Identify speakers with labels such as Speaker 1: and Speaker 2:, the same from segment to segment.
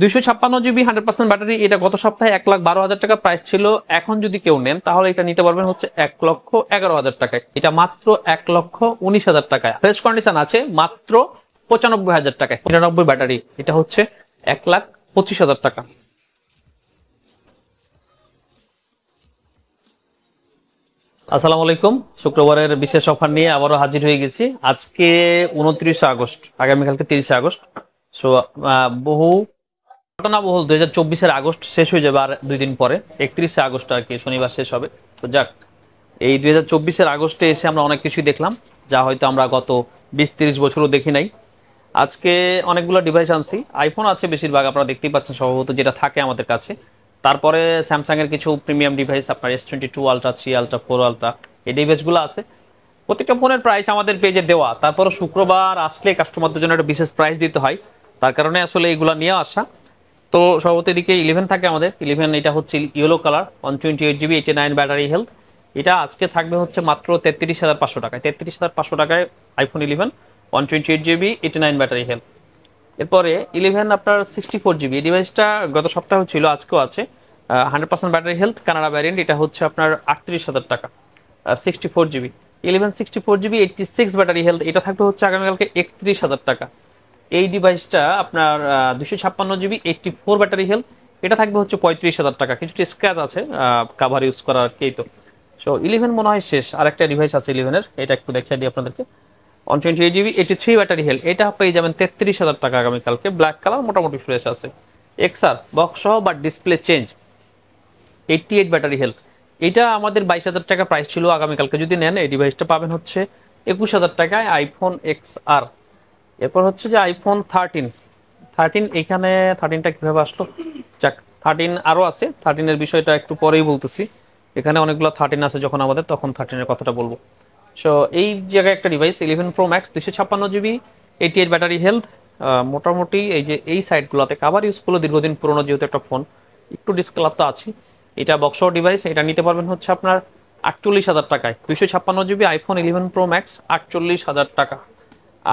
Speaker 1: দুইশো ছাপ্পান্ন GB hundred percent battery এটা গত সপ্তাহে এক লাখ বারো হাজার টাকা প্রাইস ছিল এখন যদি কেউ নেন তাহলে এটা নিতে পারবেন হচ্ছে এক লক্ষ এগারো হাজার টাকায় এটা মাত্র এক লক্ষ উনিশ হাজার টাকায় ফ্রেশ কন্ডিশন আছে মাত্র পঁচানব্বই হাজার টাকায় নিরানব্বই ব্যাটারি এটা হচ্ছে এক লাখ পঁচিশ হাজার টাকা আসসালামু আলাইকুম শুক্রবারের বিশেষ অফার নিয়ে আবারও হাজির হয়ে গেছি আজকে উনত্রিশে আগস্ট আগামীকালকে তিরিশে আগস্ট সো বহু ঘটনাবহুল দুই হাজার চব্বিশের আগস্ট শেষ হয়ে যাবে আর দুই দিন পরে একত্রিশে আগস্ট আর কি শনিবার শেষ হবে তো যাক এই দুই হাজার চব্বিশের আগস্টে এসে আমরা অনেক কিছুই দেখলাম যা হয়তো আমরা গত বিশ তিরিশ বছরও দেখি নাই আজকে অনেকগুলো ডিভাইস আনছি আইফোন আছে বেশিরভাগ আপনারা দেখতেই পাচ্ছেন সম্ভবত যেটা থাকে আমাদের কাছে তারপরে স্যামসাংয়ের কিছু প্রিমিয়াম ডিভাইস আপনার S twenty two ultra three ultra four ultra এই ডিভাইসগুলো আছে প্রত্যেকটা ফোনের প্রাইস আমাদের পেজে দেওয়া তারপরে শুক্রবার আসলে কাস্টমারদের জন্য একটা বিশেষ প্রাইস দিতে হয় তার কারণে আসলে এইগুলো নিয়ে আসা তো সর্বত এদিকে ইলেভেন থাকে আমাদের ইলেভেন এটা হচ্ছে yellow colour one twenty eight GB eighty nine battery health এটা আজকে থাকবে হচ্ছে মাত্র তেত্রিশ হাজার পাঁচশো টাকায় তেত্রিশ হাজার পাঁচশো টাকায় iPhone eleven one twenty eight GB eighty nine battery health এরপরে ইলেভেন আপনার সিক্সটি ফোর জিবি এই ডিভাইসটা গত সপ্তাহ ছিল আজকেও আছে hundred percent battery health Canada variant এটা হচ্ছে আপনার আটত্রিশ হাজার টাকা sixty four GB eleven sixty four GB eighty six battery health এটা থাকবে হচ্ছে আগামীকালকে একত্রিশ হাজার টাকা এই ডিভাইসটা আপনার দুশো ছাপ্পান্ন GB eighty four battery health এটা থাকবে হচ্ছে পঁয়ত্রিশ হাজার টাকা কিছুটা স্ক্র্যাচ আছে কাভার ইউজ করার কেই তো সো ইলেভেন মনে হয় শেষ আর একটা ডিভাইস আছে ইলেভেনের এটা একটু দেখিয়ে দিই আপনাদেরকে one twenty eight GB eighty three battery health এটা পেয়ে যাবেন তেত্রিশ হাজার টাকা আগামীকালকে ব্ল্যাক কালার মোটামুটি ফ্রেশ আছে এক্সার বক্স সহ বা display change eighty eight battery health এটা আমাদের বাইশ হাজার টাকা প্রাইস ছিল আগামীকালকে যদি নেন এই ডিভাইসটা পাবেন হচ্ছে একুশ হাজার টাকায় আইফোন এক্স আর এরপর হচ্ছে যে আইফোন থার্টিন থার্টিন এখানে থার্টিনটা কীভাবে আসলো যাক থার্টিন আরও আছে থার্টিনের বিষয়টা একটু পরেই বলতেছি এখানে অনেকগুলো থার্টিন আছে যখন আমাদের তখন থার্টিনের কথাটা বলবো সো এই জায়গায় একটা ডিভাইস ইলেভেন প্রো ম্যাক্স দুশো ছাপ্পান্ন GB eighty eight battery health মোটামুটি এই যে এই সাইটগুলোতে কাবার ইউজগুলো দীর্ঘদিন পুরনো যেহেতু একটা ফোন একটু ডিসকালাপ তো আছে এটা বক্সর ডিভাইস এটা নিতে পারবেন হচ্ছে আপনার আটচল্লিশ হাজার টাকায় দুশো ছাপ্পান্ন GB iPhone eleven pro max আটচল্লিশ হাজার টাকা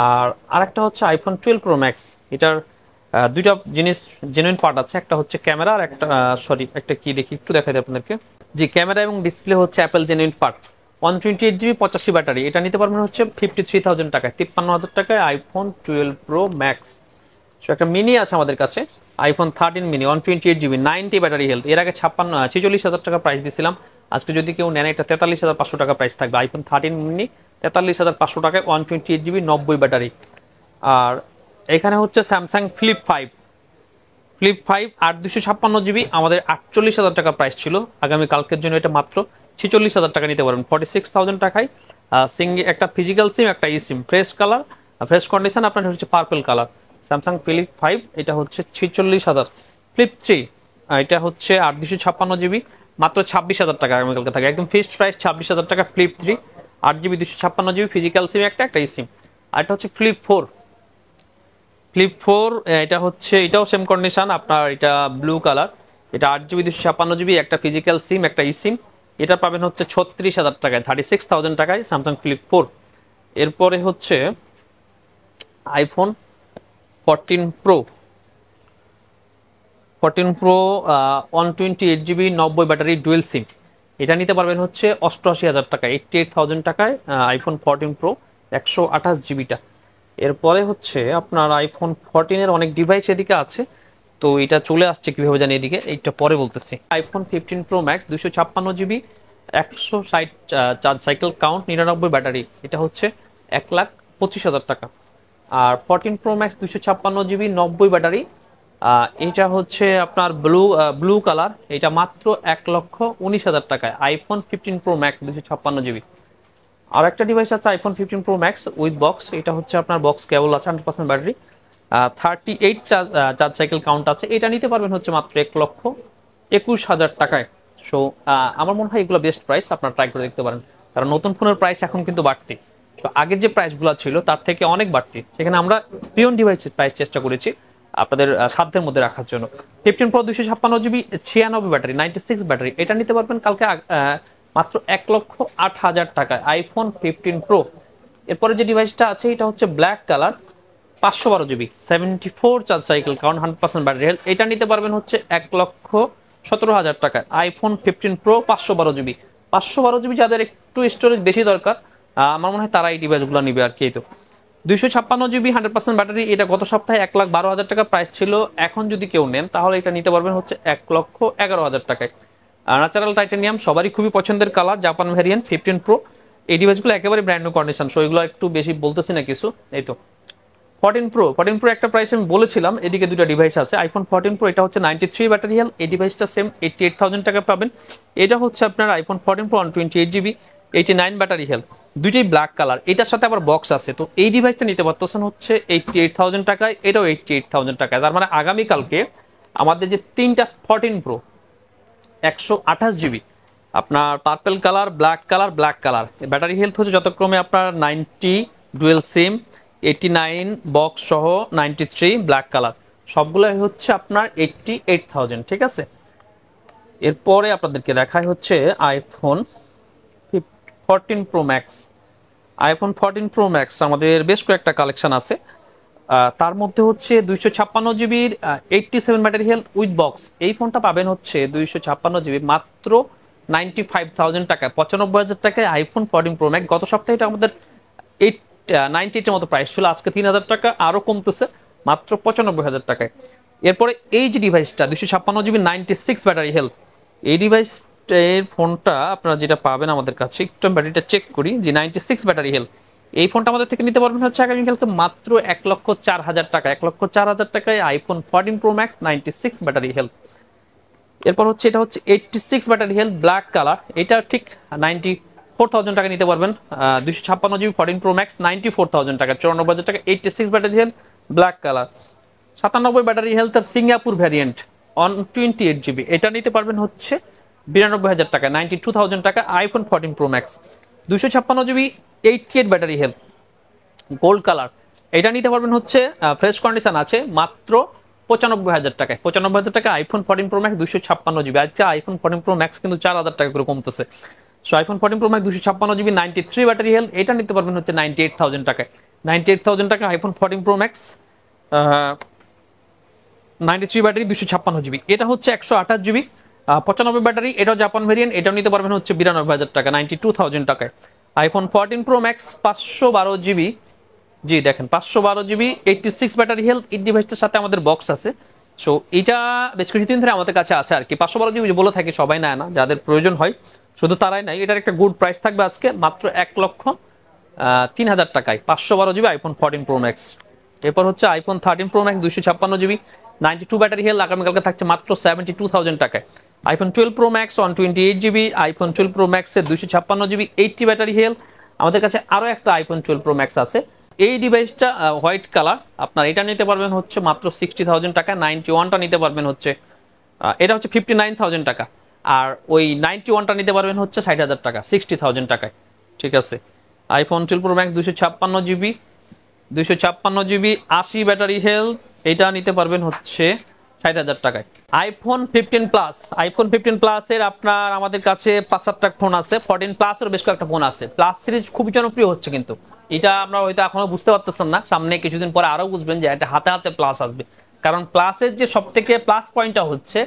Speaker 1: আর আরেকটা হচ্ছে আইফোন টুয়েলভ প্রো ম্যাক্স এটার দুইটা জিনিস জেনুইন পার্ট আছে একটা হচ্ছে ক্যামেরা আর একটা সরি একটা কি দেখি একটু দেখাই দিই আপনাদেরকে যে ক্যামেরা এবং ডিসপ্লে হচ্ছে Apple genuine part one twenty eight GB পঁচাশি ব্যাটারি এটা নিতে পারবেন হচ্ছে ফিফটি থ্রি থাউজেন্ড টাকায় তিপ্পান্ন হাজার টাকায় iPhone twelve pro max so একটা মিনি আছে আমাদের কাছে iPhone thirteen mini one twenty eight GB ninety battery health এর আগে ছাপ্পান্ন ছেচল্লিশ হাজার টাকা প্রাইস দিয়েছিলাম আজকে যদি কেউ নেন এটা তেতাল্লিশ হাজার পাঁচশো টাকা প্রাইস থাকবে আইফোন থার্টিন মিনি তেতাল্লিশ হাজার পাঁচশো টাকায় ওয়ান টোয়েন্টি এইট জিবি নব্বই ব্যাটারি আর এখানে হচ্ছে Samsung flip five flip five আট দুশো ছাপ্পান্ন জিবি আমাদের আটচল্লিশ হাজার টাকা প্রাইস ছিল আগামী কালকের জন্য এটা মাত্র ছেচল্লিশ হাজার টাকা নিতে পারবেন ফর্টি সিক্স থাউজেন্ড টাকায় সিঙ্গি একটা ফিজিক্যাল সিম একটা e SIM fresh colour fresh condition আপনার হচ্ছে purple colour Samsung flip five এটা হচ্ছে ছেচল্লিশ হাজার ফ্লিপ থ্রি এটা হচ্ছে আট দুশো ছাপ্পান্ন জিবি মাত্র ছাব্বিশ হাজার টাকা আগামীকালকে থাকে একদম ফিক্সড প্রাইস ছাব্বিশ হাজার টাকা ফ্লিপ থ্রি আট জিবি দুশো ছাপ্পান্ন জিবি ফিজিক্যাল সিম একটা একটা সিম আর এটা হচ্ছে ফ্লিপ ফোর ফ্লিপ ফোর এটা হচ্ছে এটাও সেম কন্ডিশন আপনার এটা ব্লু কালার এটা আট জিবি দুশো ছাপ্পান্ন জিবি একটা ফিজিক্যাল সিম একটা ই সিম এটা পাবেন হচ্ছে ছত্রিশ হাজার টাকায় থার্টি সিক্স থাউজেন্ড টাকায় স্যামসাং ফ্লিপ ফোর এরপরে হচ্ছে iPhone fourteen pro fourteen pro one twenty eight GB নব্বই ব্যাটারি ডুয়েল সিম এটা নিতে পারবেন হচ্ছে অষ্টআশি হাজার টাকা এইটটি এইট থাউজেন্ড টাকায় আইফোন ফোরটিন প্রো একশো আঠাশ জিবিটা এরপরে হচ্ছে আপনার আইফোন ফোরটিনের অনেক ডিভাইস এদিকে আছে তো এটা চলে আসছে কীভাবে জানি এদিকে এইটা পরে বলতেছি আইফোন ফিফটিন প্রো ম্যাক্স দুশো ছাপ্পান্ন জিবি একশো সাইট চার্জ সাইকেল কাউন্ট নিরানব্বই ব্যাটারি এটা হচ্ছে এক লাখ পঁচিশ হাজার টাকা আর ফোরটিন প্রো ম্যাক্স দুশো ছাপ্পান্ন জিবি নব্বই ব্যাটারি এটা হচ্ছে আপনার ব্লু ব্লু কালার এটা মাত্র এক লক্ষ উনিশ হাজার টাকায় আইফোন ফিফটিন প্রো ম্যাক্স দুশো ছাপ্পান্ন জিবি আর একটা ডিভাইস আছে iPhone fifteen pro max with box এটা হচ্ছে আপনার বক্স কেবল আছে hundred percent battery thirty eight charge cycle count আছে এটা নিতে পারবেন হচ্ছে মাত্র এক লক্ষ একুশ হাজার টাকায় সো আমার মনে হয় এগুলো বেস্ট প্রাইস আপনারা ট্রাই করে দেখতে পারেন কারণ নতুন ফোনের প্রাইস এখন কিন্তু বাড়তি সো আগের যে প্রাইসগুলো ছিল তার থেকে অনেক বাড়তি সেখানে আমরা পিওন ডিভাইসের প্রাইস চেষ্টা করেছি আপনাদের সাধ্যের মধ্যে রাখার জন্য ফিফটিন প্রো দুশো ছাপ্পান্ন জিবি ছিয়ানব্বই ব্যাটারি নাইনটি সিক্স ব্যাটারি এটা নিতে পারবেন কালকে মাত্র এক লক্ষ আট হাজার টাকায় আইফোন ফিফটিন প্রো এরপরে যে ডিভাইসটা আছে এটা হচ্ছে ব্ল্যাক কালার পাঁচশো বারো GB seventy four charge cycle কারণ হান্ড্রেড পার্সেন্ট ব্যাটারি হেলথ এটা নিতে পারবেন হচ্ছে এক লক্ষ সতেরো হাজার টাকায় আইফোন ফিফটিন প্রো পাঁচশো বারো জিবি পাঁচশো বারো জিবি যাদের একটু স্টোরেজ বেশি দরকার আমার মনে হয় তারা এই ডিভাইসগুলো নিবে আর কি তো দুইশো ছাপ্পান্ন জিবি হান্ড্রেড পার্সেন্ট ব্যাটারি এটা গত সপ্তাহে এক লাখ বারো হাজার টাকা প্রাইস ছিল এখন যদি কেউ নেন তাহলে এটা নিতে পারবেন হচ্ছে এক লক্ষ এগারো হাজার টাকায় ন্যাচারাল টাইটানিয়াম সবারই খুবই পছন্দের colour Japan variant fifteen pro এই ডিভাইসগুলো একেবারে ব্র্যান্ড নিউ কন্ডিশন সো এগুলো একটু বেশি বলতেছি না কিছু এই তো ফোরটিন প্রো ফোরটিন প্রো একটা প্রাইস আমি বলেছিলাম এদিকে দুটো ডিভাইস আছে আইফোন ফর্টিন প্রো এটা হচ্ছে নাইনটি থ্রি ব্যাটারি হেল এই ডিভাইসটা সেম এইটি এইট থাউজেন্ড টাকা পাবেন এটা হচ্ছে আপনার iPhone fourteen pro one twenty eight GB eighty nine battery health দুইটাই ব্ল্যাক কালার এটার সাথে আবার বক্স আছে তো এই ডিভাইসটা নিতে পারতেছেন হচ্ছে এইটটি এইট থাউজেন্ড টাকায় এটাও এইটটি এইট থাউজেন্ড টাকায় তার মানে আগামীকালকে আমাদের যে তিনটা ফরটিন প্রো একশো আঠাশ জিবি আপনার purple colour black colour black colour battery health হচ্ছে যতক্রমে আপনার ninety dual SIM eighty nine box সহ নাইনটি থ্রি ব্ল্যাক কালার সবগুলোই হচ্ছে আপনার এইটটি এইট থাউজেন্ড ঠিক আছে এরপরে আপনাদেরকে দেখায় হচ্ছে iPhone fourteen pro max iPhone fourteen pro max আমাদের বেশ কয়েকটা কালেকশান আছে তার মধ্যে হচ্ছে দুইশো ছাপ্পান্ন জিবির eighty seven battery health with box এই ফোনটা পাবেন হচ্ছে দুইশো ছাপ্পান্ন জিবি মাত্র নাইনটি ফাইভ থাউজেন্ড টাকায় পঁচানব্বই হাজার টাকায় আইফোন ফরটিন প্রো ম্যাক্স গত সপ্তাহে এটা আমাদের এইট নাইনটি এইটের মতো প্রাইস ছিল আজকে তিন হাজার টাকা আরও কমতেছে মাত্র পঁচানব্বই হাজার টাকায় এরপরে এই যে ডিভাইসটা দুইশো ছাপ্পান্ন GB ninety six battery health এই ডিভাইস এর ফোনটা আপনারা যেটা পাবেন আমাদের কাছে একটু ব্যাটারিটা চেক করি যে নাইনটি সিক্স ব্যাটারি হেলথ এই ফোনটা আমাদের থেকে নিতে পারবেন হচ্ছে আগামীকালকে মাত্র এক লক্ষ চার হাজার টাকা এক লক্ষ চার হাজার টাকায় iPhone fourteen pro max ninety six battery health এরপর হচ্ছে এটা হচ্ছে eighty six battery health black colour এটা ঠিক নাইনটি ফোর থাউজেন্ড টাকা নিতে পারবেন দুশো ছাপ্পান্ন GB fourteen pro max ninety four thousand টাকা চুরানব্বই হাজার টাকা eighty six battery health black colour সাতানব্বই ব্যাটারি হেলথ আর Singapore variant one twenty eight GB এটা নিতে পারবেন হচ্ছে বিরানব্বই হাজার টাকা নাইনটি টু থাউজেন্ড টাকা আইফোন ফোরটিন প্রো ম্যাক্স দুশো ছাপ্পান্ন GB eighty eight battery health gold colour এটা নিতে পারবেন হচ্ছে ফ্রেশ কন্ডিশন আছে মাত্র পঁচানব্বই হাজার টাকায় পঁচানব্বই হাজার টাকা আইফোন ফোরটিন প্রো ম্যাক্স দুশো ছাপ্পান্ন জিবি আচ্ছা আইফোন ফোরটিন প্রো ম্যাক্স কিন্তু চার হাজার টাকা করে কমতেছে so iPhone fourteen pro max দুশো ছাপ্পান্ন GB ninety three battery health এটা নিতে পারবেন হচ্ছে নাইনটি এইট থাউজেন্ড টাকায় নাইনটি এইট থাউজেন্ড টাকা iPhone fourteen pro max ninety three battery দুশো ছাপ্পান্ন জিবি এটা হচ্ছে একশো আঠাশ জিবি পঁচানব্বই ব্যাটারি এটাও জাপান ভেরিয়েন্ট এটাও নিতে পারবেন হচ্ছে বিরানব্বই হাজার টাকা নাইনটি টু থাউজেন্ড টাকায় আইফোন ফোরটিন প্রো ম্যাক্স পাঁচশো বারো জিবি জি দেখেন পাঁচশো বারো GB eighty six battery health এই ডিভাইসটার সাথে আমাদের বক্স আছে সো এটা বেশ কিছুদিন ধরে আমাদের কাছে আছে আর কি পাঁচশো বারো জিবি বলে থাকে সবাই নেয় না যাদের প্রয়োজন হয় শুধু তারাই নাই এটার একটা গুড প্রাইস থাকবে আজকে মাত্র এক লক্ষ তিন হাজার টাকায় পাঁচশো বারো GB iPhone fourteen pro max এরপর হচ্ছে আইফোন থার্টিন প্রো ম্যাক্স দুশো ছাপ্পান্ন GB ninety two battery health আগামীকালকে থাকছে মাত্র সেভেন্টি টু থাউজেন্ড টাকায় iPhone twelve pro max one twenty eight GB iPhone twelve pro ম্যাক্সের দুশো ছাপ্পান্ন জিবি এইটটি ব্যাটারি হেল আমাদের কাছে আরও একটা আইফোন টুয়েলভ প্রো ম্যাক্স আছে এই ডিভাইসটা হোয়াইট কালার আপনার এটা নিতে পারবেন হচ্ছে মাত্র সিক্সটি থাউজেন্ড টাকা নাইনটি ওয়ানটা নিতে পারবেন হচ্ছে এটা হচ্ছে ফিফটি নাইন থাউজেন্ড টাকা আর ওই নাইনটি ওয়ানটা নিতে পারবেন হচ্ছে ষাট হাজার টাকা সিক্সটি থাউজেন্ড টাকায় ঠিক আছে আইফোন টুয়েলভ প্রো ম্যাক্স দুশো ছাপ্পান্ন জিবি দুশো ছাপ্পান্ন জিবি আশি ব্যাটারি হেলথ এটা নিতে পারবেন হচ্ছে ষাট হাজার টাকায় iPhone fifteen plus iPhone fifteen প্লাসের আপনার আমাদের কাছে পাঁচ সাতটা ফোন আছে ফোরটিন প্লাসেরও বেশ কয়েকটা ফোন আছে প্লাস সিরিজ খুবই জনপ্রিয় হচ্ছে কিন্তু এটা আমরা হয়তো এখনও বুঝতে পারতেছেন না সামনে কিছুদিন পরে আরও বুঝবেন যে এটা হাতে হাতে প্লাস আসবে কারণ প্লাসের যে সব থেকে প্লাস পয়েন্টটা হচ্ছে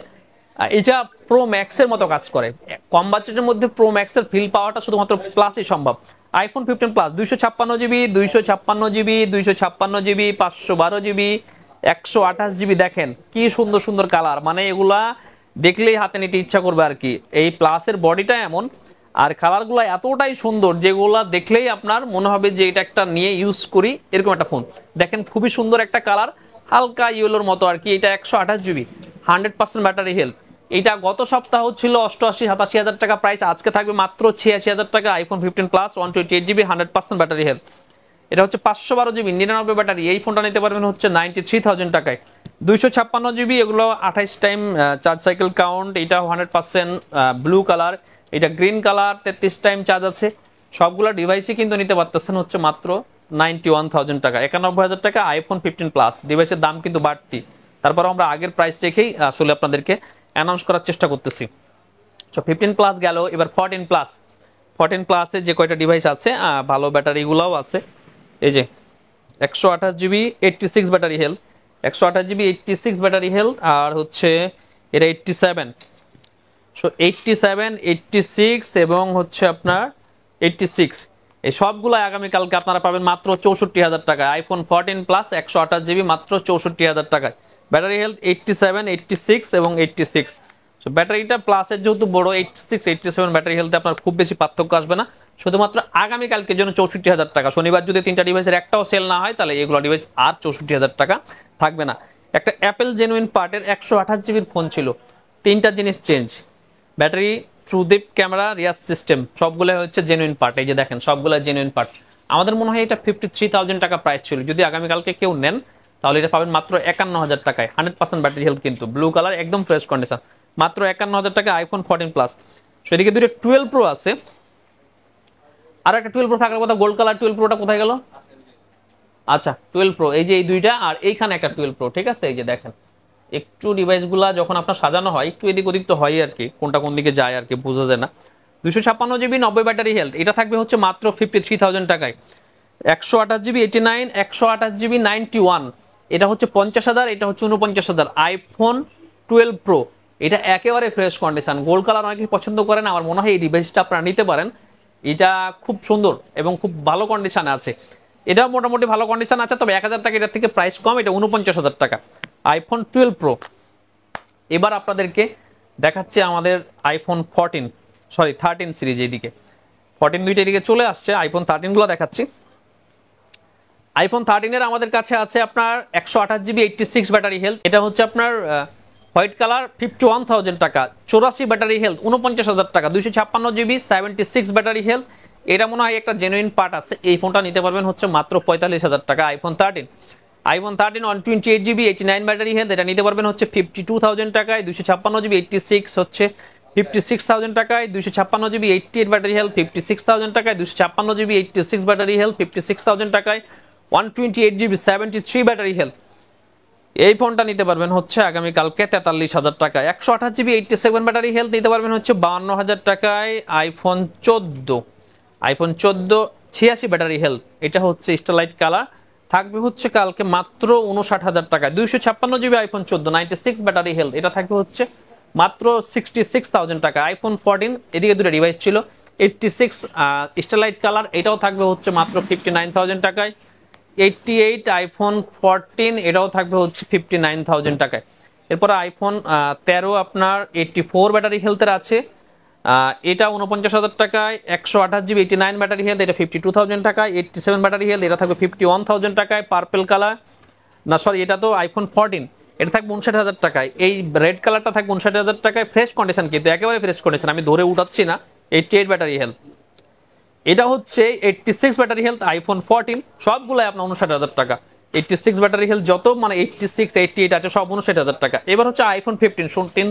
Speaker 1: এটা প্রো ম্যাক্সের মতো কাজ করে কম বাজেটের মধ্যে প্রো ম্যাক্সের ফিল পাওয়াটা শুধুমাত্র প্লাসই সম্ভব আইফোন ফিফটিন প্লাস দুইশো ছাপ্পান্ন জিবি দুইশো ছাপ্পান্ন জিবি দুইশো ছাপ্পান্ন জিবি পাঁচশো বারো জিবি একশো আঠাশ জিবি দেখেন কি সুন্দর সুন্দর কালার মানে এগুলা দেখলেই হাতে নিতে ইচ্ছা করবে আর কি এই প্লাসের বডিটা এমন আর কালারগুলো এতটাই সুন্দর যেগুলা দেখলেই আপনার মনে হবে যে এটা একটা নিয়ে ইউজ করি এরকম একটা ফোন দেখেন খুবই সুন্দর একটা কালার হালকা ইয়েলোর মতো আর কি এটা একশো আঠাশ GB hundred percent battery health এটা গত সপ্তাহ ছিল অষ্টআশি সাতাশি হাজার টাকা প্রাইস আজকে থাকবে মাত্র ছিয়াশি হাজার টাকা iPhone fifteen plus one twenty eight GB hundred percent battery health এটা হচ্ছে পাঁচশো বারো জিবি নিরানব্বই ব্যাটারি এই ফোনটা নিতে পারবেন হচ্ছে নাইনটি থ্রি থাউজেন্ড টাকায় দুইশো ছাপ্পান্ন জিবি এগুলো আঠাইশ টাইম চার্জ সাইকেল কাউন্ট এটা হান্ড্রেড পার্সেন্ট ব্লু কালার এটা গ্রিন কালার তেত্রিশ টাইম চার্জ আছে সবগুলো ডিভাইসই কিন্তু নিতে পারতেছেন হচ্ছে মাত্র নাইনটি ওয়ান থাউজেন্ড টাকা একানব্বই হাজার টাকা আইফোন ফিফটিন প্লাস ডিভাইসের দাম কিন্তু বাড়তি তারপর আমরা আগের প্রাইস রেখেই আসলে আপনাদেরকে অ্যানাউন্স করার চেষ্টা করতেছি সো ফিফটিন প্লাস গেল এবার ফোরটিন প্লাস ফর্টিন প্লাসে যে কয়টা ডিভাইস আছে ভালো ব্যাটারিগুলোও আছে এই যে একশো আঠাশ GB eighty six battery health একশো আঠাশ GB eighty six battery health আর হচ্ছে এটা eighty seven so eighty seven eighty six এবং হচ্ছে আপনার এইটটি সিক্স এই সবগুলো আগামীকালকে আপনারা পাবেন মাত্র চৌষট্টি হাজার টাকায় আইফোন ফোরটিন প্লাস একশো আঠাশ জিবি মাত্র চৌষট্টি হাজার টাকায় battery health eighty seven eighty six এবং এইটটি সিক্স সো ব্যাটারিটা প্লাসের যেহেতু বড় eight six eighty seven battery খেলতে আপনার খুব বেশি পার্থক্য আসবে না শুধুমাত্র আগামীকালকে জন্য চৌষট্টি হাজার টাকা শনিবার যদি তিনটা ডিভাইসের একটাও সেল না হয় তাহলে এগুলো ডিভাইস আর চৌষট্টি হাজার টাকা থাকবে না একটা অ্যাপেল জেনুইন পার্টের একশো আঠাশ জিবির ফোন ছিল তিনটা জিনিস চেঞ্জ ব্যাটারি ট্রুদীপ ক্যামেরা রিয়াজ সিস্টেম সবগুলো হচ্ছে জেনুইন পার্ট এই যে দেখেন সবগুলো জেনুইন পার্ট আমাদের মনে হয় এটা ফিফটি থ্রি থাউজেন্ড টাকা প্রাইস ছিল যদি আগামীকালকে কেউ নেন তাহলে এটা পাবেন মাত্র একান্ন হাজার টাকায় হান্ড্রেড পার্সেন্ট ব্যাটারি হেলথ কিন্তু ব্লু কালার একদম ফ্রেশ কন্ডিশন মাত্র একান্ন হাজার টাকা আইফোন ফোরটিন প্লাস সেদিকে দুটো টুয়েলভ প্রো আছে আর একটা টুয়েলভ প্রো থাকার কথা গোল্ড কালার টুয়েলভ প্রোটা কোথায় গেল আচ্ছা টুয়েলভ প্রো এই যে এই দুইটা আর এইখানে একটা টুয়েলভ প্রো ঠিক আছে এই যে দেখেন একটু ডিভাইসগুলা যখন আপনার সাজানো হয় একটু এদিক ওদিক তো হয় আর কি কোনটা কোন দিকে যায় আর কি বোঝা যায় না দুশো ছাপ্পান্ন জিবি নব্বই ব্যাটারি হেলথ এটা থাকবে হচ্ছে মাত্র ফিফটি থ্রি থাউজেন্ড টাকায় একশো আঠাশ জিবি এইটি নাইন একশো আঠাশ জিবি নাইনটি ওয়ান এটা হচ্ছে পঞ্চাশ হাজার এটা হচ্ছে উনপঞ্চাশ হাজার আইফোন টুয়েলভ প্রো এটা একেবারে ফ্রেশ কন্ডিশন গোল্ড কালার অনেকে পছন্দ করেন আমার মনে হয় এই ডিভাইসটা আপনারা নিতে পারেন এটা খুব সুন্দর এবং খুব ভালো কন্ডিশান আছে এটাও মোটামুটি ভালো কন্ডিশন আছে তবে এক হাজার টাকা এটার থেকে প্রাইস কম এটা উনপঞ্চাশ হাজার টাকা আইফোন টুয়েলভ প্রো এবার আপনাদেরকে দেখাচ্ছে আমাদের iPhone fourteen sorry thirteen series এইদিকে ফোরটিন দুইটা এদিকে চলে আসছে আইফোন থার্টিনগুলো দেখাচ্ছি আইফোন থার্টিনের আমাদের কাছে আছে আপনার একশো আঠাশ GB eighty six battery health এটা হচ্ছে আপনার white colour fifty one thousand টাকা চৌরাশি ব্যাটারি হেলথ উনপঞ্চাশ হাজার টাকা দুইশো ছাপ্পান্ন GB seventy six battery health এটা মনে হয় একটা জেনুইন পার্ট আছে এই ফোনটা নিতে পারবেন হচ্ছে মাত্র পঁয়তাল্লিশ হাজার টাকা iPhone thirteen iPhone thirteen one twenty eight GB eighty nine battery health এটা নিতে পারবেন হচ্ছে ফিফটি টু থাউজেন্ড টাকায় দুশো ছাপ্পান্ন জিবি এইটটি সিক্স হচ্ছে ফিফটি সিক্স থাউজেন্ড টাকায় দুশো ছাপ্পান্ন GB eighty eight battery health fifty six thousand টাকায় দুশো ছাপ্পান্ন GB eighty six battery health fifty six thousand টাকায় one twenty eight GB seventy three battery health এই ফোনটা নিতে পারবেন হচ্ছে আগামীকালকে তেতাল্লিশ হাজার টাকায় একশো আঠাশ GB eighty seven battery health নিতে পারবেন হচ্ছে বান্ন হাজার টাকায় আইফোন চোদ্দ আইফোন চোদ্দ ছিয়াশি ব্যাটারি হেলথ এটা হচ্ছে স্টারলাইট কালার থাকবে হচ্ছে কালকে মাত্র উনষাট হাজার টাকায় দুইশো ছাপ্পান্ন জিবি আইফোন চোদ্দো নাইনটি সিক্স ব্যাটারি হেলথ এটা থাকবে হচ্ছে মাত্র সিক্সটি সিক্স থাউজেন্ড টাকা আইফোন ফোরটিন এদিকে দুটো ডিভাইস ছিল এইটটি সিক্স স্টারলাইট কালার এটাও থাকবে হচ্ছে মাত্র ফিফটি নাইন থাউজেন্ড টাকায় এইটটি এইট আইফোন ফোরটিন এটাও থাকবে হচ্ছে ফিফটি নাইন থাউজেন্ড টাকায় এরপরে আইফোন তেরো আপনার এইটটি ফোর ব্যাটারি হেলথের আছে এটা উনপঞ্চাশ হাজার টাকায় একশো আঠাশ GB eighty nine battery health এটা ফিফটি টু থাউজেন্ড টাকায় এইটটি সেভেন ব্যাটারি হেলথ এটা থাকবে ফিফটি ওয়ান থাউজেন্ড টাকায় পার্পেল কালার না সরি এটা তো আইফোন ফোরটিন এটা থাকবে উনষাট হাজার টাকায় এই রেড কালারটা থাকবে উনষাট হাজার টাকায় ফ্রেশ কন্ডিশন কিন্তু একেবারে ফ্রেশ কন্ডিশন আমি ধরে উঠাচ্ছি না এইটটি এইট ব্যাটারি হেলথ এটা হচ্ছে eighty six battery health iPhone fourteen সবগুলাই আপনার উনষাট হাজার টাকা এইটটি সিক্স ব্যাটারি হেলথ যত মানে এইটটি সিক্স এইটটি এইট আছে সব উনষাট হাজার টাকা এবার হচ্ছে আইফোন ফিফটিন তিন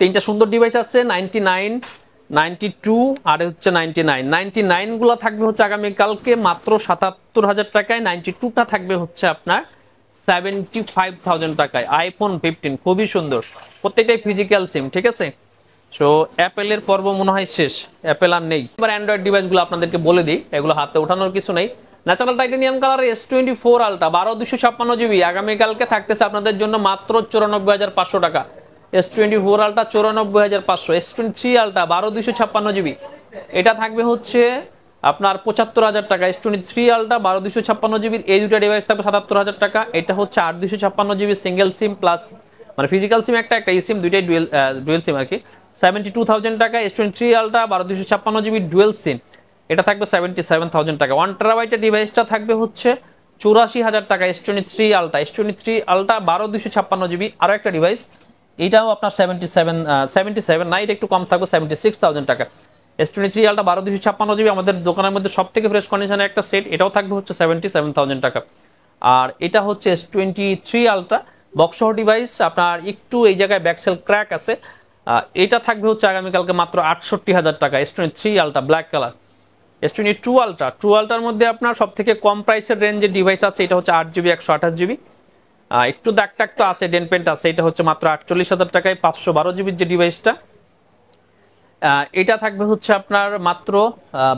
Speaker 1: তিনটা সুন্দর ডিভাইস আছে নাইনটি নাইন নাইনটি টু আর হচ্ছে নাইনটি নাইন নাইনটি নাইনগুলো থাকবে হচ্ছে আগামীকালকে মাত্র সাতাত্তর হাজার টাকায় নাইনটি টুটা থাকবে হচ্ছে আপনার সেভেন্টি ফাইভ থাউজেন্ড টাকায় আইফোন ফিফটিন খুবই সুন্দর প্রত্যেকটাই ফিজিক্যাল সিম ঠিক আছে সো অ্যাপেলের পর্ব মনে হয় শেষ অ্যাপেল আর নেই এবার অ্যান্ড্রয়েড ডিভাইসগুলো আপনাদেরকে বলে দিই এগুলো হাতে ওঠানোর কিছু নেই natural titanium colour S twenty four ultra বারো দুশো ছাপ্পান্ন জিবি আগামীকালকে থাকতেছে আপনাদের জন্য মাত্র চুরানব্বই হাজার পাঁচশো টাকা এস টোয়েন্টি ফোর আলটা চুরানব্বই হাজার পাঁচশো এস টোয়েন্টি থ্রি আলটা বারো দুশো ছাপ্পান্ন জিবি এটা থাকবে হচ্ছে আপনার পঁচাত্তর হাজার টাকা এস টোয়েন্টি থ্রি আলটা বারো দুশো ছাপ্পান্ন জিবির এই দুটা ডিভাইস থাকবে সাতাত্তর হাজার টাকা এটা হচ্ছে আট দুশো ছাপ্পান্ন জিবি সিঙ্গেল সিম প্লাস মানে ফিজিক্যাল সিম একটা একটা ই সিম দুইটাই ডুয়েল ডুয়েল সিম আর কি সেভেন্টি টু থাউজেন্ড টাকা এস টোয়েন্টি থ্রি আলটা বারো দুশো ছাপ্পান্ন জিবি ডুয়েল সিম এটা থাকবে সেভেন্টি সেভেন থাউজেন্ড টাকা ওয়ান টেরাবাইটের ডিভাইসটা থাকবে হচ্ছে চুরাশি হাজার টাকা S twenty three ultra S twenty three ultra বারো দুশো ছাপ্পান্ন জিবি আরও একটা ডিভাইস এটাও আপনার সেভেন্টি সেভেন সেভেন্টি সেভেন নাইট একটু কম থাকবে সেভেন্টি সিক্স থাউজেন্ড টাকা এস টোয়েন্টি থ্রি আলটা বারো দুশো ছাপ্পান্ন জিবি আমাদের দোকানের মধ্যে সব থেকে ফ্রেশ কন্ডিশনে একটা সেট এটাও থাকবে হচ্ছে সেভেন্টি সেভেন থাউজেন্ড টাকা আর এটা হচ্ছে এস টোয়েন্টি থ্রি আলটা বক্সহ ডিভাইস আপনার একটু এই জায়গায় ব্যাকসেল ক্র্যাক আছে এটা থাকবে হচ্ছে আগামীকালকে মাত্র আটষট্টি হাজার টাকা S twenty three ultra black colour S twenty two ultra two আলট্রার মধ্যে আপনার সব থেকে কম প্রাইসের রেঞ্জের ডিভাইস আছে এটা হচ্ছে আট জিবি একশো আঠাশ জিবি একটু দাগ টাক তো আছে ডেন পেন্ট আছে এটা হচ্ছে মাত্র আটচল্লিশ হাজার টাকায় পাঁচশো বারো জিবির যে ডিভাইসটা এটা থাকবে হচ্ছে আপনার মাত্র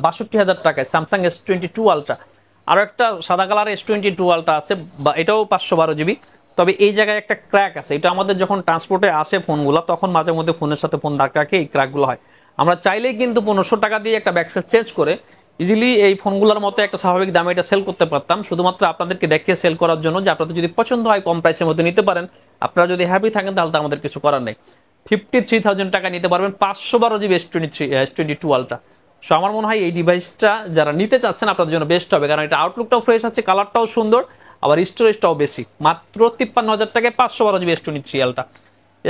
Speaker 1: বাষট্টি হাজার টাকায় Samsung S twenty two ultra আরও একটা সাদা colour S twenty two ultra আছে বা এটাও পাঁচশো বারো জিবি তবে এই জায়গায় একটা ক্র্যাক আছে এটা আমাদের যখন ট্রান্সপোর্টে আসে ফোনগুলো তখন মাঝে মধ্যে ফোনের সাথে ফোন ধাক্কা এই ক্র্যাকগুলো হয় আমরা চাইলেই কিন্তু পনেরোশো টাকা দিয়ে একটা ব্যাকসেট চেঞ্জ করে ইজিলি এই ফোনগুলোর মতো একটা স্বাভাবিক দামে এটা সেল করতে পারতাম শুধুমাত্র আপনাদেরকে দেখিয়ে সেল করার জন্য যে আপনাদের যদি পছন্দ হয় কম প্রাইসের মধ্যে নিতে পারেন আপনারা যদি হ্যাপি থাকেন তাহলে তো আমাদের কিছু করার নেই ফিফটি থ্রি থাউজেন্ড টাকা নিতে পারবেন পাঁচশো বারো GB S twenty three S twenty two so আমার মনে হয় এই ডিভাইসটা যারা নিতে চাচ্ছেন আপনাদের জন্য বেস্ট হবে কারণ এটা আউটলুকটাও ফ্রেশ আছে কালারটাও সুন্দর আবার স্টোরেজটাও বেশি মাত্র তিপ্পান্ন হাজার টাকায় পাঁচশো বারো GB S twenty three ultra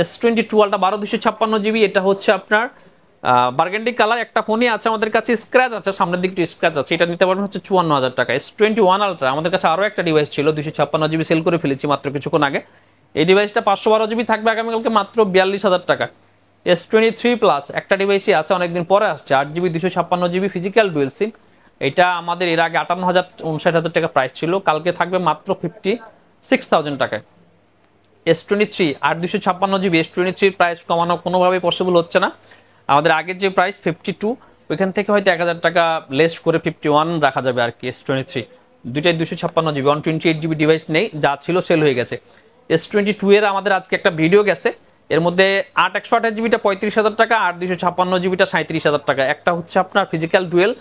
Speaker 1: S twenty two ultra বারো দুশো ছাপ্পান্ন জিবি এটা হচ্ছে আপনার বার্গেন্ডি কালার একটা ফোনই আছে আমাদের কাছে স্ক্র্যাচ আছে সামনের দিকটি স্ক্র্যাচ আছে এটা নিতে পারবেন হচ্ছে চুয়ান্ন হাজার টাকা এস টোয়েন্টি ওয়ান আলট্রা আমাদের কাছে আরও একটা ডিভাইস ছিল দুশো ছাপ্পান্ন জিবি সেল করে ফেলেছি মাত্র কিছুক্ষণ আগে এই ডিভাইসটা পাঁচশো বারো জিবি থাকবে আগামীকালকে মাত্র বিয়াল্লিশ হাজার টাকা এস টোয়েন্টি থ্রি প্লাস একটা ডিভাইসই আছে অনেকদিন পরে আসছে আট জিবি দুশো ছাপ্পান্ন জিবি ফিজিক্যাল ডুয়েল সিম এটা আমাদের এর আগে আটান্ন হাজার উনষাট হাজার টাকা প্রাইস ছিল কালকে থাকবে মাত্র ফিফটি সিক্স থাউজেন্ড টাকায় এস টোয়েন্টি থ্রি আর দুশো ছাপ্পান্ন জিবি এস টোয়েন্টি থ্রির প্রাইস কমানো কোনোভাবেই পসিবল হচ্ছে না আমাদের আগের যে প্রাইস ফিফটি টু ওইখান থেকে হয়তো এক হাজার টাকা লেস করে ফিফটি ওয়ান রাখা যাবে আর কি এস টোয়েন্টি থ্রি দুইটাই দুশো ছাপ্পান্ন GB one twenty eight GB device নেই যা ছিল সেল হয়ে গেছে এস টোয়েন্টি টু এর আমাদের আজকে একটা ভিডিও গেছে এর মধ্যে আট একশো আঠাশ জিবিটা পঁয়ত্রিশ হাজার টাকা আর দুশো ছাপ্পান্ন জিবিটা সাঁত্রিশ হাজার টাকা একটা হচ্ছে আপনার ফিজিক্যাল ডুয়েল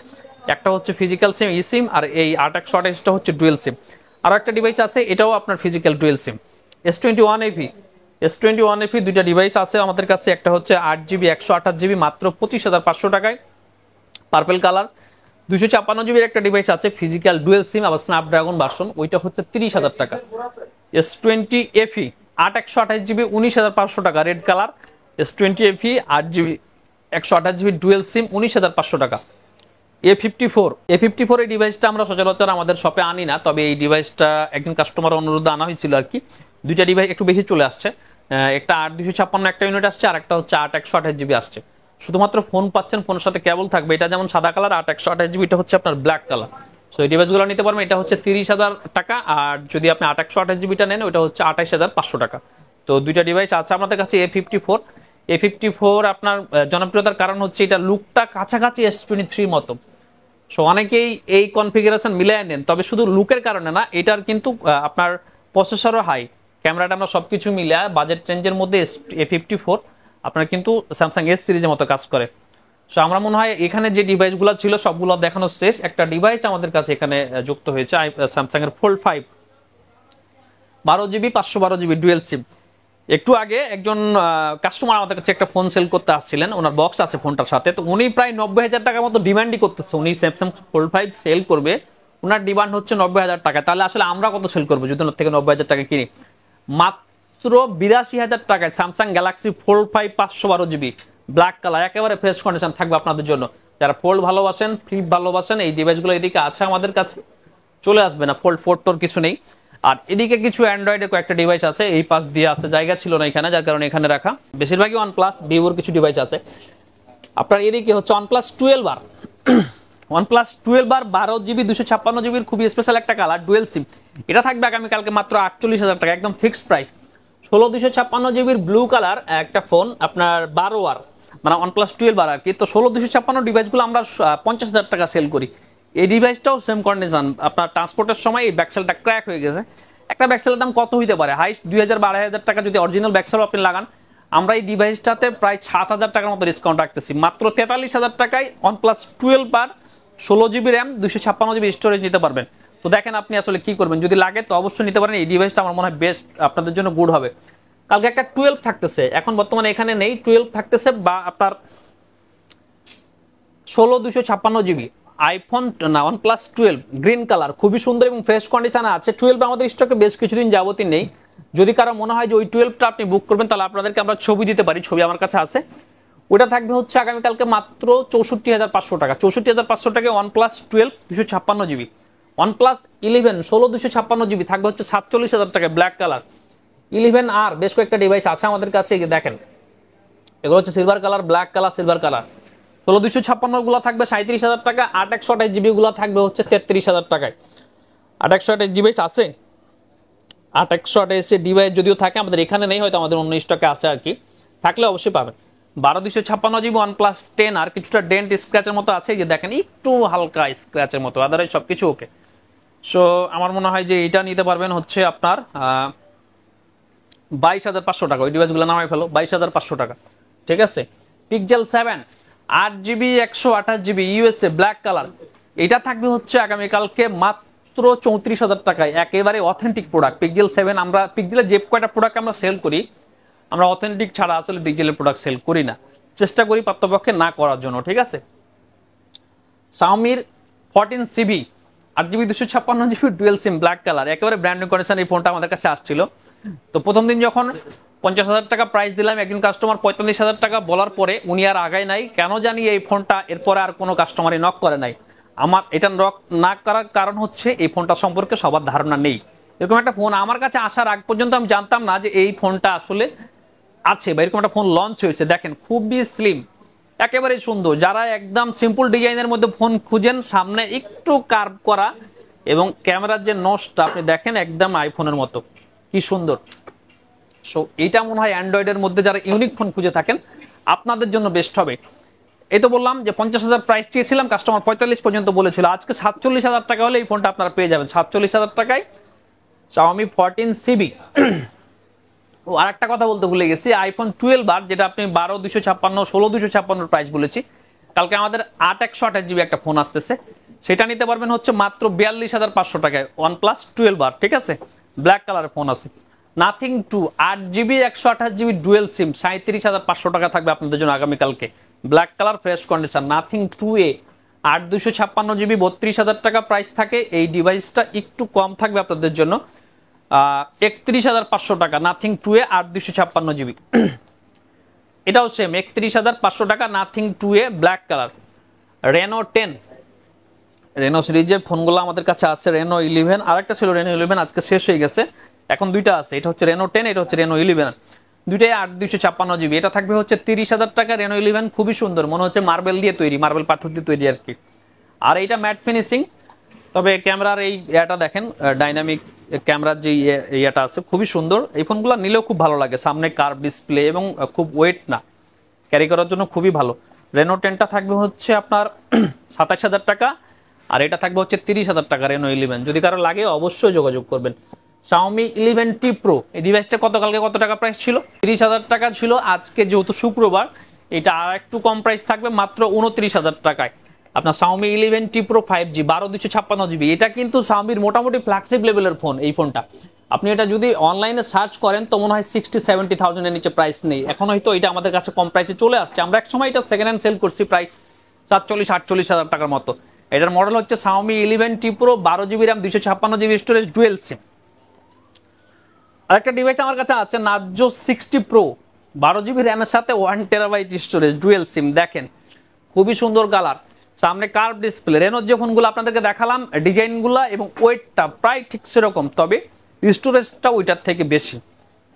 Speaker 1: একটা হচ্ছে ফিজিক্যাল সিম ই সিম আর এই আট একশো আঠাশটা হচ্ছে ডুয়েল সিম আরও একটা ডিভাইস আছে এটাও আপনার physical dual SIM S twenty one FE S twenty one FE দুইটা ডিভাইস আছে আমাদের কাছে একটা হচ্ছে আট জিবি একশো আঠাশ জিবি মাত্র পঁচিশ হাজার পাঁচশো টাকায় পার্পেল কালার দুশো ছাপ্পান্ন জিবির একটা ডিভাইস আছে ফিজিক্যাল ডুয়েল সিম আবার স্ন্যাপড্রাগন বাসন ওইটা হচ্ছে তিরিশ হাজার টাকা এস টোয়েন্টি এফি আট একশো আঠাশ জিবি উনিশ হাজার পাঁচশো টাকা red colour S twenty FE আট জিবি একশো আঠাশ জিবি ডুয়েল সিম উনিশ হাজার পাঁচশো টাকা A fifty four A fifty four এই ডিভাইসটা আমরা সচরাচর আমাদের শপে আনি না তবে এই ডিভাইসটা একজন কাস্টমার অনুরোধে আনা হয়েছিল আর কি দুইটা ডিভাইস একটু বেশি চলে আসছে একটা আট দুশো ছাপ্পান্ন একটা ইউনিট আসছে আর একটা হচ্ছে আট একশো আঠাশ জিবি আসছে শুধুমাত্র ফোন পাচ্ছেন ফোনের সাথে কেবল থাকবে এটা যেমন সাদা কালার আট একশো আঠাশ জিবি এটা হচ্ছে আপনার ব্ল্যাক কালার সো এই ডিভাইসগুলো নিতে পারবেন এটা হচ্ছে তিরিশ হাজার টাকা আর যদি আপনি আট একশো আঠাশ জিবিটা নেন ওটা হচ্ছে আঠাশ হাজার পাঁচশো টাকা তো দুইটা ডিভাইস আছে আমাদের কাছে A fifty four A fifty four আপনার জনপ্রিয়তার কারণ হচ্ছে এটা লুকটা কাছাকাছি এস টোয়েন্টি থ্রির মতো সো অনেকেই এই কনফিগারেশন মিলিয়ে নেন তবে শুধু লুকের কারণে না এটার কিন্তু আপনার প্রসেসরও হাই ক্যামেরাটা আমরা সব কিছু মিলিয়ে বাজেট রেঞ্জের মধ্যে এ ফিফটি ফোর আপনার কিন্তু স্যামসাং এস সিরিজের মতো কাজ করে সো আমরা মনে হয় এখানে যে ডিভাইসগুলো ছিল সবগুলো দেখানো শেষ একটা ডিভাইস আমাদের কাছে এখানে যুক্ত হয়েছে স্যামসাংয়ের ফোল্ড ফাইভ বারো জিবি পাঁচশো বারো জিবি ডুয়েল সিম একটু আগে একজন কাস্টমার আমাদের কাছে একটা ফোন সেল করতে আসছিলেন ওনার বক্স আছে ফোনটার সাথে তো উনি প্রায় নব্বই হাজার টাকার মতো ডিমান্ডই করতেছে উনি স্যামসাং ফোল্ড ফাইভ সেল করবে ওনার ডিমান্ড হচ্ছে নব্বই হাজার টাকা তাহলে আসলে আমরা কত সেল করবো যদি ওনার থেকে নব্বই হাজার টাকা কিনি মাত্র বিরাশি হাজার টাকায় স্যামসাং গ্যালাক্সি ফোল্ড ফাইভ পাঁচশো বারো জিবি ব্ল্যাক কালার একেবারে ফ্রেশ কন্ডিশন থাকবে আপনাদের জন্য যারা ফোল্ড ভালোবাসেন ফ্লিপ ভালোবাসেন এই ডিভাইসগুলো এদিকে আছে আমাদের কাছে চলে আসবে না ফোল্ড ফোর টোর কিছু নেই আর এদিকে কিছু অ্যান্ড্রয়েডে কয়েকটা ডিভাইস আছে এই পাশ দিয়ে আছে জায়গা ছিল না এখানে যার কারণে এখানে রাখা বেশিরভাগই ওয়ান প্লাস ভিভোর কিছু ডিভাইস আছে আপনার এদিকে হচ্ছে OnePlus twelve R OnePlus twelve R বারো জিবি দুশো ছাপ্পান্ন জিবির খুবই স্পেশাল একটা কালার ডুয়েল সিম এটা থাকবে আগামীকালকে মাত্র আটচল্লিশ হাজার টাকা একদম ফিক্সড প্রাইস ষোলো দুশো ছাপ্পান্ন জিবির ব্লু কালার একটা ফোন আপনার বারো আর মানে ওয়ান প্লাস টুয়েলভ আর আর কি তো ষোলো দুশো ছাপ্পান্ন ডিভাইসগুলো আমরা পঞ্চাশ হাজার টাকা সেল করি এই ডিভাইসটাও সেম কন্ডিশন আপনার ট্রান্সপোর্টের সময় এই ব্যাকসেলটা ক্র্যাক হয়ে গেছে একটা ব্যাকসেলের দাম কত হইতে পারে হাইস্ট দুই হাজার বারো হাজার টাকা যদি অরিজিনাল ব্যাকসেল আপনি লাগান আমরা এই ডিভাইসটাতে প্রায় সাত হাজার টাকার মতো ডিসকাউন্ট রাখতেছি মাত্র তেতাল্লিশ হাজার টাকায় ওয়ান প্লাস টুয়েলভ আর ষোলো জিবি র্যাম দুশো ছাপ্পান্ন জিবি স্টোরেজ নিতে পারবেন তো দেখেন আপনি আসলে কি করবেন যদি লাগে তো অবশ্যই নিতে পারেন এই ডিভাইসটা আমার মনে হয় বেস্ট আপনাদের জন্য গুড হবে কালকে একটা টুয়েলভ থাকতেছে এখন বর্তমানে এখানে নেই টুয়েলভ থাকতেছে বা আপনার ষোলো দুশো ছাপ্পান্ন জিবি আইফোন না OnePlus twelve green colour খুবই সুন্দর এবং ফ্রেশ কন্ডিশনে আছে টুয়েলভ আমাদের স্টকে বেশ কিছুদিন যাবতই নেই যদি কারো মনে হয় যে ওই টুয়েলভটা আপনি বুক করবেন তাহলে আপনাদেরকে আমরা ছবি দিতে পারি ছবি আমার কাছে আছে ওটা থাকবে হচ্ছে আগামীকালকে মাত্র চৌষট্টি হাজার পাঁচশো টাকা চৌষট্টি হাজার পাঁচশো টাকা ওয়ান প্লাস টুয়েলভ দুশো ছাপ্পান্ন জিবি ওয়ান প্লাস ইলেভেন ষোলো দুশো ছাপ্পান্ন জিবি থাকবে হচ্ছে সাতচল্লিশ হাজার টাকা ব্ল্যাক কালার ইলেভেন আর বেশ কয়েকটা ডিভাইস আছে আমাদের কাছে দেখেন এগুলো হচ্ছে silver colour black colour silver colour ষোলো দুশো গুলা থাকবে সাঁত্রিশ হাজার টাকা আট একশো আঠাশ গুলা থাকবে হচ্ছে তেত্রিশ হাজার টাকায় আট একশো আঠাশ জিবি আছে আট একশো আঠাশ ডিভাইস যদিও থাকে আমাদের এখানে নেই হয়তো আমাদের অন্য স্টকে আছে আর কি থাকলে অবশ্যই পাবেন বারো দুশো ছাপ্পান্ন জিবি ওয়ান প্লাস টেন আর কিছুটা ডেন্ট স্ক্র্যাচের মতো আছে যে দেখেন একটু হালকা স্ক্র্যাচের মতো আদারওয়াইজ সব কিছু ওকে সো আমার মনে হয় যে এটা নিতে পারবেন হচ্ছে আপনার বাইশ হাজার পাঁচশো টাকা ওই ডিভাইসগুলো নামাই ফেলো বাইশ হাজার পাঁচশো টাকা ঠিক আছে পিকজেল সেভেন আট জিবি একশো আঠাশ জিবি ইউএসএ ব্ল্যাক কালার এটা থাকবে হচ্ছে আগামীকালকে মাত্র চৌত্রিশ হাজার টাকায় একেবারে অথেন্টিক প্রোডাক্ট পিকজেল সেভেন আমরা পিকজেলের যে কয়টা প্রোডাক্ট আমরা সেল করি আমরা অথেন্টিক ছাড়া আসলে পিকজেলের প্রোডাক্ট সেল করি না চেষ্টা করি পাত্রপক্ষে না করার জন্য ঠিক আছে সাউমির ফর্টিন সিবি আট জিবি দুশো ছাপ্পান্ন GB dual SIM black colour একেবারে ব্র্যান্ড নিউ কন্ডিশন এই ফোনটা আমাদের কাছে আসছিল তো প্রথম দিন যখন পঞ্চাশ হাজার টাকা প্রাইস দিলাম একজন কাস্টমার পঁয়তাল্লিশ হাজার টাকা বলার পরে উনি আর আগায় নাই কেন জানি এই ফোনটা এরপরে আর কোনো কাস্টমারই নক করে নাই আমার এটা নক না করার কারণ হচ্ছে এই ফোনটা সম্পর্কে সবার ধারণা নেই এরকম একটা ফোন আমার কাছে আসার আগ পর্যন্ত আমি জানতাম না যে এই ফোনটা আসলে আছে বা এরকম একটা ফোন লঞ্চ হয়েছে দেখেন খুবই স্লিম একেবারেই সুন্দর যারা একদম সিম্পল ডিজাইনের মধ্যে ফোন খুঁজেন সামনে একটু কার্ভ করা এবং ক্যামেরার যে নসটা আপনি দেখেন একদম আইফোনের মতো কি সুন্দর সো এটা মনে হয় অ্যান্ড্রয়েডের মধ্যে যারা ইউনিক ফোন খুঁজে থাকেন আপনাদের জন্য বেস্ট হবে এই তো বললাম যে পঞ্চাশ হাজার প্রাইস চেয়েছিলাম কাস্টমার পঁয়তাল্লিশ পর্যন্ত বলেছিল আজকে সাতচল্লিশ হাজার টাকা হলে এই ফোনটা আপনারা পেয়ে যাবেন সাতচল্লিশ হাজার টাকায় চাওয়ামি ফোরটিন সিবি ও আর একটা কথা বলতে ভুলে গেছি আইফোন টুয়েলভ আর যেটা আপনি বারো দুশো ছাপ্পান্ন ষোলো দুশো ছাপ্পান্নর প্রাইস বলেছি কালকে আমাদের আট একশো আঠাশ জিবি একটা ফোন আসতেছে সেটা নিতে পারবেন হচ্ছে মাত্র বিয়াল্লিশ হাজার পাঁচশো টাকায় ওয়ান প্লাস টুয়েলভ আর ঠিক আছে ব্ল্যাক কালারের ফোন আছে নাথিং টু আট জিবি একশো আঠাশ জিবি ডুয়েল সিম সাঁত্রিশ হাজার পাঁচশো টাকা থাকবে আপনাদের জন্য আগামীকালকে black colour fresh condition Nothing two A আট দুশো ছাপ্পান্ন জিবি বত্রিশ হাজার টাকা প্রাইস থাকে এই ডিভাইসটা একটু কম থাকবে আপনাদের জন্য একত্রিশ হাজার পাঁচশো টাকা নাথিং টু এ আট দুশো ছাপ্পান্ন জিবি এটাও সেম একত্রিশ হাজার পাঁচশো টাকা Nothing two A black colour Reno ten Reno সিরিজের ফোনগুলো আমাদের কাছে আছে রেনো ইলেভেন একটা ছিল রেনো ইলেভেন আজকে শেষ হয়ে গেছে এখন দুইটা আছে এটা হচ্ছে রেনো টেন এটা হচ্ছে রেনো ইলেভেন দুইটাই আট দুইশো ছাপ্পান্ন জিবি এটা থাকবে হচ্ছে তিরিশ হাজার টাকা রেনো ইলেভেন খুবই সুন্দর মনে হচ্ছে মার্বেল দিয়ে তৈরি মার্বেল পাথর দিয়ে তৈরি আর কি আর এইটা ম্যাট ফিনিশিং তবে ক্যামেরার এই ইয়েটা দেখেন ডাইনামিক ক্যামেরার যে ইয়েটা আছে খুবই সুন্দর এই ফোনগুলো নিলেও খুব ভালো লাগে সামনে কার্ভ ডিসপ্লে এবং খুব ওয়েট না ক্যারি করার জন্য খুবই ভালো রেনো টেনটা থাকবে হচ্ছে আপনার সাতাশ হাজার টাকা আর এটা থাকবে হচ্ছে তিরিশ হাজার টাকার এনো ইলেভেন যদি কারো লাগে অবশ্যই যোগাযোগ করবেন সাউমি ইলেভেন টি প্রো এই ডিভাইসটা কতকালকে কত টাকা প্রাইস ছিল তিরিশ হাজার টাকা ছিল আজকে যেহেতু শুক্রবার এটা আর একটু কম প্রাইস থাকবে মাত্র উনত্রিশ হাজার টাকায় আপনার Xiaomi eleven T pro five G বারো দুশো ছাপ্পান্ন জিবি এটা কিন্তু সাউমির মোটামুটি ফ্ল্যাগশিপ লেভেলের ফোন এই ফোনটা আপনি এটা যদি অনলাইনে সার্চ করেন তো মনে হয় সিক্সটি সেভেন্টি থাউজেন্ডের নিচে প্রাইস নেই এখন হয়তো এটা আমাদের কাছে কম প্রাইসে চলে আসছে আমরা এক সময় এটা সেকেন্ড হ্যান্ড সেল করছি প্রায় সাতচল্লিশ আটচল্লিশ হাজার টাকার মতো এটার মডেল হচ্ছে সাউমি ইলেভেন টি প্রো বারো জিবি র্যাম দুইশো ছাপ্পান্ন জিবি স্টোরেজ ডুয়েল সিম আরেকটা ডিভাইস আমার কাছে আছে নার্জো সিক্সটি প্রো বারো জিবি র্যামের সাথে one terabyte storage dual SIM দেখেন খুবই সুন্দর কালার সামনে কার্ভ ডিসপ্লে রেনোর যে ফোনগুলো আপনাদেরকে দেখালাম ডিজাইনগুলো এবং ওয়েটটা প্রায় ঠিক সেরকম তবে স্টোরেজটা ওইটার থেকে বেশি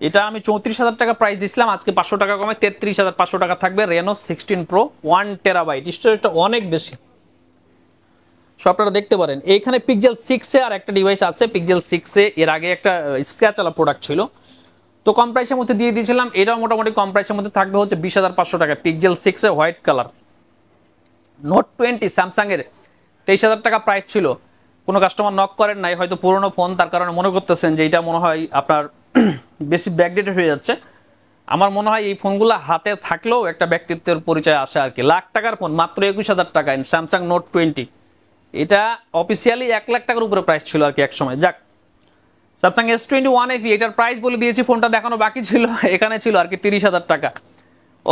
Speaker 1: এটা আমি চৌত্রিশ হাজার টাকা প্রাইস দিয়েছিলাম আজকে পাঁচশো টাকা কমে তেত্রিশ হাজার পাঁচশো টাকা থাকবে Reno sixteen pro one terabyte স্টোরেজটা অনেক বেশি সো আপনারা দেখতে পারেন এইখানে পিকজেল সিক্সে আর একটা ডিভাইস আছে পিকজেল সিক্সে এর আগে একটা স্ক্র্যাচ প্রোডাক্ট ছিল তো কম প্রাইসের মধ্যে দিয়ে দিয়েছিলাম এটাও মোটামুটি কম প্রাইসের মধ্যে থাকবে হচ্ছে বিশ হাজার পাঁচশো টাকা পিকজেল সিক্সে হোয়াইট কালার নোট টোয়েন্টি স্যামসাংয়ের তেইশ হাজার টাকা প্রাইস ছিল কোনো কাস্টমার নক করেন নাই হয়তো পুরনো ফোন তার কারণে মনে করতেছেন যে এটা মনে হয় আপনার বেশি ব্যাকডেটেড হয়ে যাচ্ছে আমার মনে হয় এই ফোনগুলো হাতে থাকলেও একটা ব্যক্তিত্বের পরিচয় আসে আর কি লাখ টাকার ফোন মাত্র একুশ হাজার টাকা স্যামসাং নোট টোয়েন্টি এটা অফিসিয়ালি এক লাখ টাকার উপরে প্রাইস ছিল আর কি এক সময় যাক Samsung S twenty one F এটার প্রাইস বলে দিয়েছি ফোনটা দেখানো বাকি ছিল এখানে ছিল আর কি তিরিশ হাজার টাকা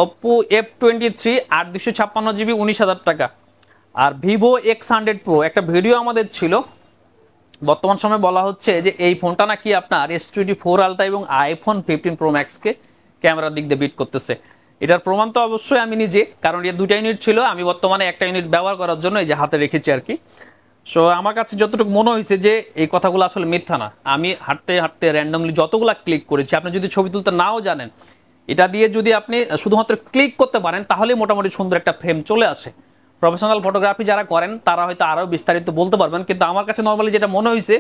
Speaker 1: ওপো এফ টোয়েন্টি থ্রি আর দুশো ছাপ্পান্ন জিবি উনিশ হাজার টাকা আর ভিভো এক্স হান্ড্রেড প্রো একটা ভিডিও আমাদের ছিল বর্তমান সময়ে বলা হচ্ছে যে এই ফোনটা নাকি আপনার এস টোয়েন্টি ফোর আলটা এবং আইফোন ফিফটিন প্রো ম্যাক্সকে ক্যামেরার দিক দিয়ে বিট করতেছে এটার প্রমাণ তো অবশ্যই আমি নিজে কারণ এর দুটা ইউনিট ছিল আমি বর্তমানে একটা ইউনিট ব্যবহার করার জন্য এই যে হাতে রেখেছি আর কি সো আমার কাছে যতটুকু মনে হয়েছে যে এই কথাগুলো আসলে মিথ্যা না আমি হাঁটতে হাঁটতে র্যান্ডমলি যতগুলো ক্লিক করেছি আপনি যদি ছবি তুলতে নাও জানেন এটা দিয়ে যদি আপনি শুধুমাত্র ক্লিক করতে পারেন তাহলে মোটামুটি সুন্দর একটা ফ্রেম চলে আসে প্রফেশনাল ফটোগ্রাফি যারা করেন তারা হয়তো আরও বিস্তারিত বলতে পারবেন কিন্তু আমার কাছে নর্মালি যেটা মনে হয়েছে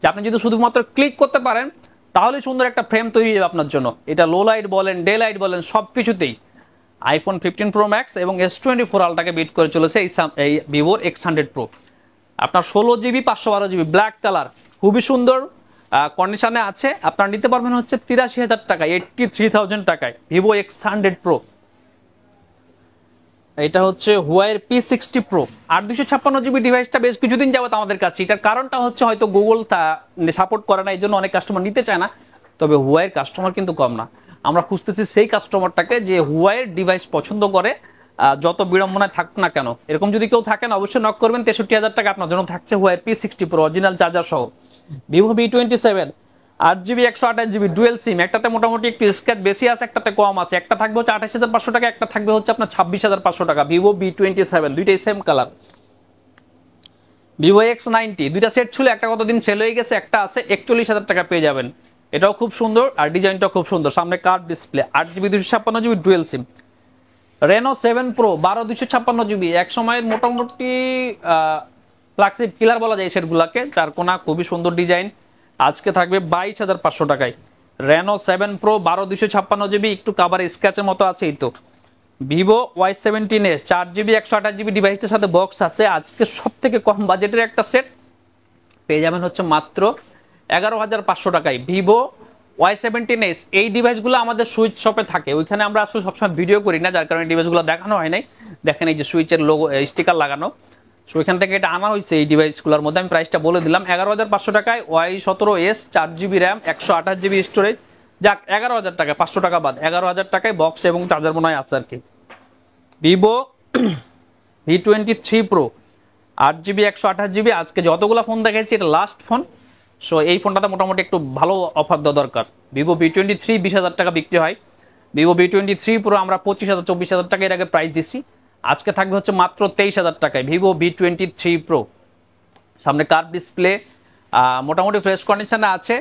Speaker 1: যে আপনি যদি শুধুমাত্র ক্লিক করতে পারেন তাহলে সুন্দর একটা ফ্রেম তৈরি হবে আপনার জন্য এটা লো লাইট বলেন ডে লাইট বলেন সব কিছুতেই আইফোন ফিফটিন প্রো ম্যাক্স এবং এস টোয়েন্টি ফোর আলটাকে বিট করে চলেছে এই এই এক্স হান্ড্রেড প্রো আপনার ষোলো জিবি পাঁচশো বারো জিবি ব্ল্যাক কালার খুবই সুন্দর কন্ডিশনে আছে আপনার নিতে পারবেন হচ্ছে তিরাশি হাজার টাকায় এইটটি থ্রি থাউজেন্ড টাকায় ভিভো এক্স হান্ড্রেড প্রো এটা হচ্ছে হুয়ার পি সিক্সটি প্রো আর দুশো ছাপ্পান্ন জিবি ডিভাইসটা বেশ কিছুদিন যাবত আমাদের কাছে এটার কারণটা হচ্ছে হয়তো গুগল তা সাপোর্ট করে না এই জন্য অনেক কাস্টমার নিতে চায় না তবে হুয়াইয়ের কাস্টমার কিন্তু কম না আমরা খুঁজতেছি সেই কাস্টমারটাকে যে হুয়াইয়ের ডিভাইস পছন্দ করে যত বিড়ম্বনায় থাকুক না কেন এরকম যদি কেউ থাকেন অবশ্যই নক করবেন তেষট্টি হাজার টাকা আপনার জন্য থাকছে Huawei P sixty pro original charger সহ ভিভো ভি টোয়েন্টি সেভেন আট জিবি একশো আঠাশ জিবি ডুয়েল সিম একটাতে মোটামুটি একটু স্ক্র্যাচ বেশি আছে একটাতে কম আছে একটা থাকবে হচ্ছে আঠাশ হাজার পাঁচশো টাকা একটা থাকবে হচ্ছে আপনার ছাব্বিশ হাজার পাঁচশো টাকা ভিভো বি টোয়েন্টি সেভেন দুইটাই same colour Vivo X ninety দুইটা সেট ছিল একটা কতদিন সেল হয়ে গেছে একটা আছে একচল্লিশ হাজার টাকা পেয়ে যাবেন এটাও খুব সুন্দর আর ডিজাইনটাও খুব সুন্দর সামনে কার ডিসপ্লে আট জিবি দুশো ছাপ্পান্ন GB dual SIM Reno seven pro বারো দুশো ছাপ্পান্ন জিবি এক সময়ের মোটামুটি ফ্লাগশিপ কিলার বলা যায় সেটগুলোকে যার কোনা খুবই সুন্দর ডিজাইন আজকে থাকবে বাইশ হাজার পাঁচশো টাকায় রেনো সেভেন প্রো বারো দুশো ছাপ্পান্ন জিবি একটু কাবার স্ক্র্যাচের মতো আছেই তো ভিভো ওয়াই সেভেন্টিন এস চার জিবি একশো আঠাশ জিবি ডিভাইসটার সাথে বক্স আছে আজকে সব থেকে কম বাজেটের একটা সেট পেয়ে যাবেন হচ্ছে মাত্র এগারো হাজার পাঁচশো টাকায় ভিভো ওয়াই সেভেন্টিন এস এই ডিভাইসগুলো আমাদের সুইচ শপে থাকে ওইখানে আমরা আসলে সবসময় ভিডিও করি না যার কারণে ডিভাইসগুলো দেখানো হয় নাই দেখেন এই যে সুইচের লোগো স্টিকার লাগানো সো ওইখান থেকে এটা আনা হয়েছে এই ডিভাইসগুলোর মধ্যে আমি প্রাইসটা বলে দিলাম এগারো হাজার পাঁচশো টাকায় ওয়াই সতেরো এস চার জিবি র্যাম একশো আঠাশ জিবি স্টোরেজ যাক এগারো হাজার টাকা পাঁচশো টাকা বাদ এগারো হাজার টাকায় বক্স এবং চার্জার মনে হয় আছে আর কি Vivo V twenty three pro আট জিবি একশো আঠাশ জিবি আজকে যতগুলো ফোন দেখেছি এটা লাস্ট ফোন সো এই ফোনটাতে মোটামুটি একটু ভালো অফার দেওয়া দরকার ভিভো বি টোয়েন্টি থ্রি বিশ হাজার টাকা বিক্রি হয় ভিভো বি টোয়েন্টি থ্রি পুরো আমরা পঁচিশ হাজার চব্বিশ হাজার টাকা এর আগে প্রাইস দিচ্ছি আজকে থাকবে হচ্ছে মাত্র তেইশ হাজার টাকায় Vivo V twenty three pro সামনে কার ডিসপ্লে মোটামুটি ফ্রেশ কন্ডিশনে আছে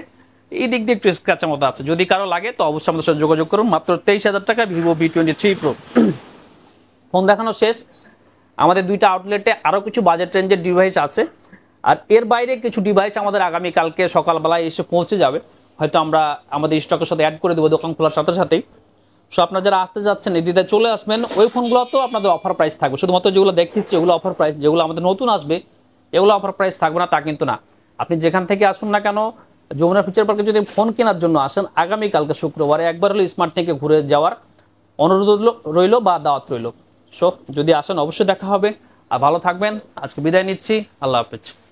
Speaker 1: এই দিক দিয়ে একটু স্ক্র্যাচের মতো আছে যদি কারো লাগে তো অবশ্যই আমাদের সাথে যোগাযোগ করুন মাত্র তেইশ হাজার টাকায় Vivo V twenty three pro phone দেখানো শেষ আমাদের দুইটা আউটলেটে আরও কিছু বাজেট রেঞ্জের ডিভাইস আছে আর এর বাইরে কিছু ডিভাইস আমাদের আগামীকালকে সকালবেলায় এসে পৌঁছে যাবে হয়তো আমরা আমাদের স্টকের সাথে অ্যাড করে দেবো দোকান খোলার সাথে সাথেই সো আপনারা যারা আসতে যাচ্ছেন এদিকে চলে আসবেন ওই ফোনগুলোতেও আপনাদের অফার প্রাইস থাকবে শুধুমাত্র যেগুলো দেখতেছি এগুলো অফার প্রাইস যেগুলো আমাদের নতুন আসবে এগুলো অফার প্রাইস থাকবে না তা কিন্তু না আপনি যেখান থেকে আসুন না কেন যমুনা ফিচার পার্কে যদি ফোন কেনার জন্য আসেন আগামীকালকে শুক্রবারে একবার হলো স্মার্ট থেকে ঘুরে যাওয়ার অনুরোধ রইল বা দাওয়াত রইল সো যদি আসেন অবশ্যই দেখা হবে আর ভালো থাকবেন আজকে বিদায় নিচ্ছি আল্লাহ হাফেজ